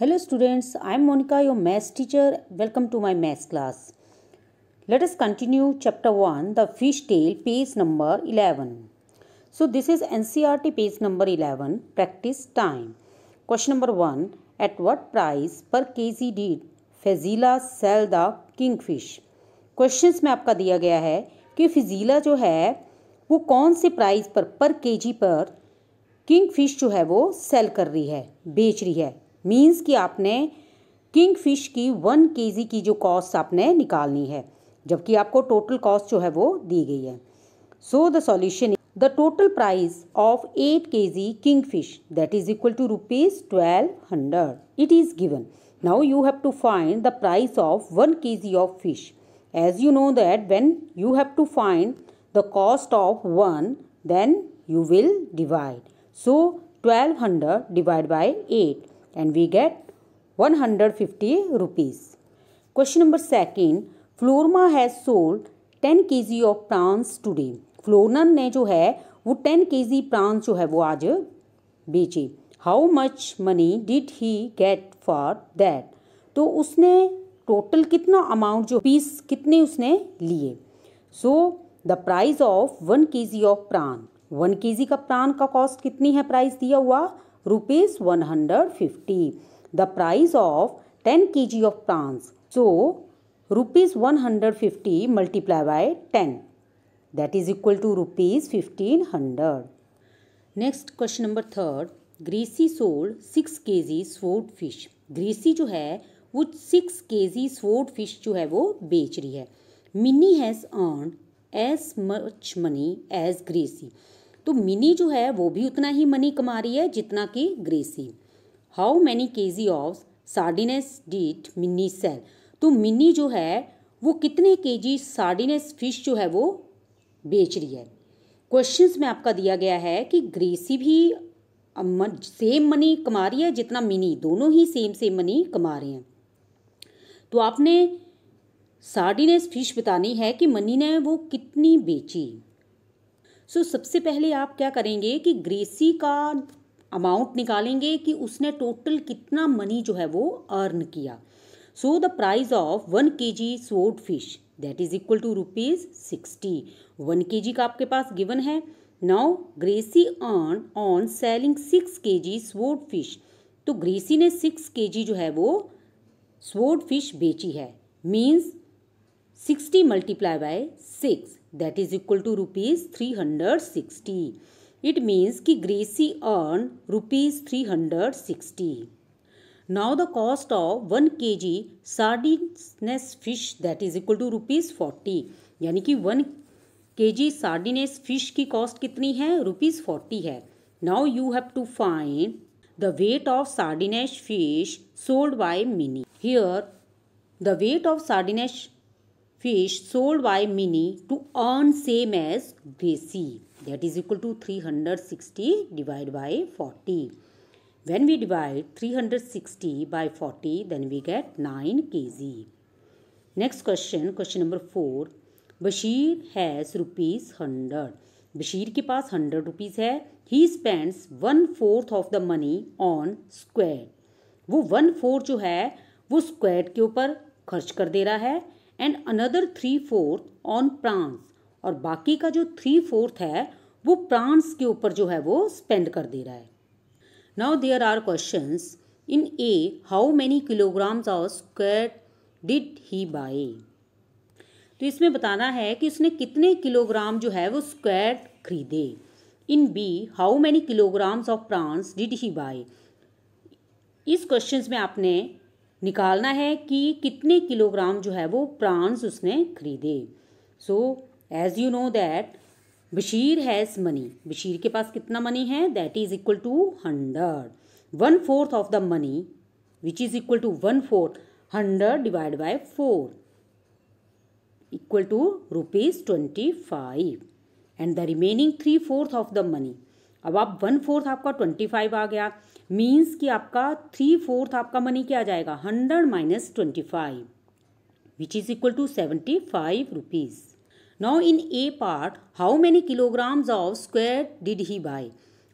hello students I am Monica your maths teacher welcome to my maths class let us continue chapter one the fish tale page number eleven so this is NCERT page number eleven practice time question number one at what price per K G did Fazila sell the king fish question में आपका दिया गया है कि फिजीला जो है वो कौन से प्राइज़ पर पर के पर किंग फिश जो है वो सेल कर रही है बेच रही है मीन्स कि आपने किंग फिश की वन के की जो कॉस्ट आपने निकालनी है जबकि आपको टोटल कॉस्ट जो है वो दी गई है so the solution the total price of eight K G king fish that is equal to rupees twelve hundred it is given now you have to find the price of one K G of fish as you know that when you have to find the cost of one then you will divide so twelve hundred divide by eight and we get one hundred fifty rupees question number second फ्लोरमा has sold ten K G of prawns today फ्लोरन ने जो है वो ten K जी prawns जो है वो आज बेचे how much money did he get for that तो उसने टोटल कितना अमाउंट जो पीस कितने उसने लिए so the price of one K G of प्रान वन के जी का प्रान का कॉस्ट कितनी है प्राइस दिया हुआ rupees 150 the price of 10 kg of one so rupees 150 by by 10 that is equal to rupees 1500 next question number third Gracy sold six K G स्वोड fish greasy जो है वो सिक्स के जी स्वोड फिश जो है वो बेच रही है Mini has earn as much money as Gracy तो मिनी जो है वो भी उतना ही मनी कमा रही है जितना कि Gracy how many K G of sardines did Mini sell तो मिनी जो है वो कितने के जी सार्डिनेस फिश जो है वो बेच रही है क्वेश्चंस में आपका दिया गया है कि ग्रेसी भी सेम मनी कमा रही है जितना मिनी दोनों ही सेम सेम मनी कमा रहे हैं तो आपने सार्डिनेस फिश बतानी है कि मनी ने वो कितनी बेची सो सबसे पहले आप क्या करेंगे कि ग्रेसी का अमाउंट निकालेंगे कि उसने टोटल कितना मनी जो है वो अर्न किया so the price of one K G sword fish that is equal to rupees sixty one K G का आपके पास गिवन है now Gracy earn on selling six K G स्वोड fish तो ग्रेसी ने सिक्स के जी जो है वो स्वोड फिश बेची है means sixty multiply by six that is equal to rupees three hundred sixty it means कि Gracy earn rupees three hundred sixty now the cost of one K G sardines fish that is equal to rupees forty यानी कि one K G sardines fish की cost कितनी है rupees forty है now you have to find the weight of sardines fish sold by Mini here the weight of sardines fish sold by Mini to earn same as Gracy that is equal to three hundred sixty divide by forty when we divide three hundred sixty by forty then we get nine K G next question question number four Basheer has rupees hundred Basheer के पास hundred rupees है he spends one fourth of the money on squid वो one fourth जो है वो squared के ऊपर खर्च कर दे रहा है and another three fourth on prawns और बाकी का जो थ्री फोर्थ है वो प्रांस के ऊपर जो है वो स्पेंड कर दे रहा है now there are question in A how many kilograms of squid did he buy तो इसमें बताना है कि उसने कितने किलोग्राम जो है वो स्क्वेयर खरीदे in B how many kilograms of prawns did he buy इस क्वेश्चन में आपने निकालना है कि कितने किलोग्राम जो है वो प्रांस उसने खरीदे so as you know that Basheer has money Basheer के पास कितना मनी है that is equal to hundred one fourth of the money which is equal to one fourth hundred divide by four equal to rupees twenty five and the remaining three fourth of the money अब आप one fourth आपका twenty five आ गया means कि आपका three fourth आपका money क्या आ जाएगा hundred minus twenty five which is equal to seventy five rupees now in A part how many kilograms of squid did he buy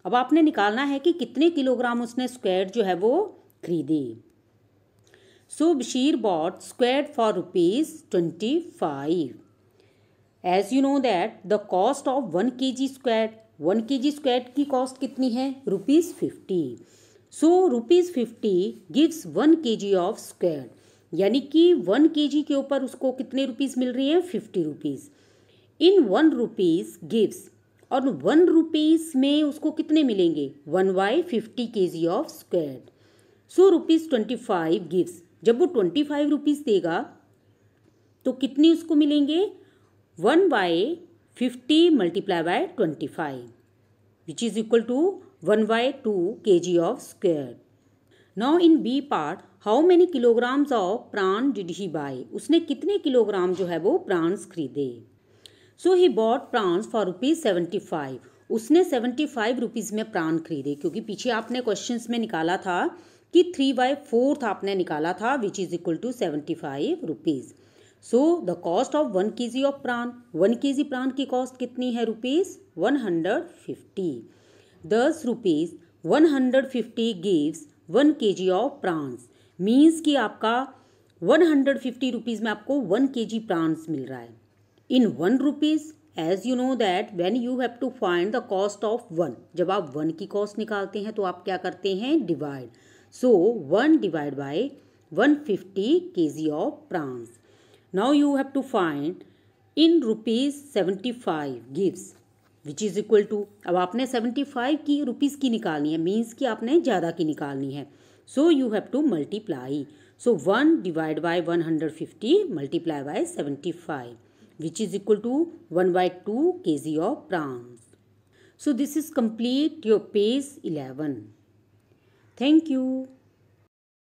अब आपने निकालना है कि कितने किलोग्राम उसने स्क्वेयर जो है वो खरीदे so Basheer bought squid for rupees twenty five as you know that the cost of one K G square one K ji square की कॉस्ट कितनी है rupees fifty so rupees fifty gives one K G of square यानी कि one K जी के ऊपर उसको कितने rupees मिल रही है fifty rupees in one rupees gives और वन रुपीज़ में उसको कितने मिलेंगे one by fifty K G of squid so rupees twenty five gives जब वो ट्वेंटी फाइव रुपीज़ देगा तो कितनी उसको मिलेंगे one by fifty multiply by twenty five which is equal to one by two K G of squid now in B part how many kilograms of prawn did he buy उसने कितने kilogram जो है वो prawns खरीदे so he bought prawns for rupees seventy five उसने seventy five rupees में prawn खरीदे क्योंकि पीछे आपने क्वेश्चन में निकाला था कि थ्री बाय फोर्थ आपने निकाला था which is equal to seventy five rupees so the cost of one K G of प्रान वन के जी प्रान की कॉस्ट कितनी है रुपीज़ वन हंड्रेड फिफ्टी दस rupees one hundred fifty gives one K G of prawns means कि आपका one hundred fifty rupees में आपको वन के जी प्रांस मिल रहा है in one rupees as you know that when you have to find the cost of one जब आप one की कॉस्ट निकालते हैं तो आप क्या करते हैं divide so one divide by one fifty K G of prawns now you have to find in rupees seventy five gives which is equal to अब आपने सेवेंटी फाइव की रुपीज़ की निकालनी है मीन्स की आपने ज़्यादा की निकालनी है so you have to multiply so one divide by one hundred fifty multiply by seventy five which is equal to one by two K G of prawns so this is complete your page eleven thank you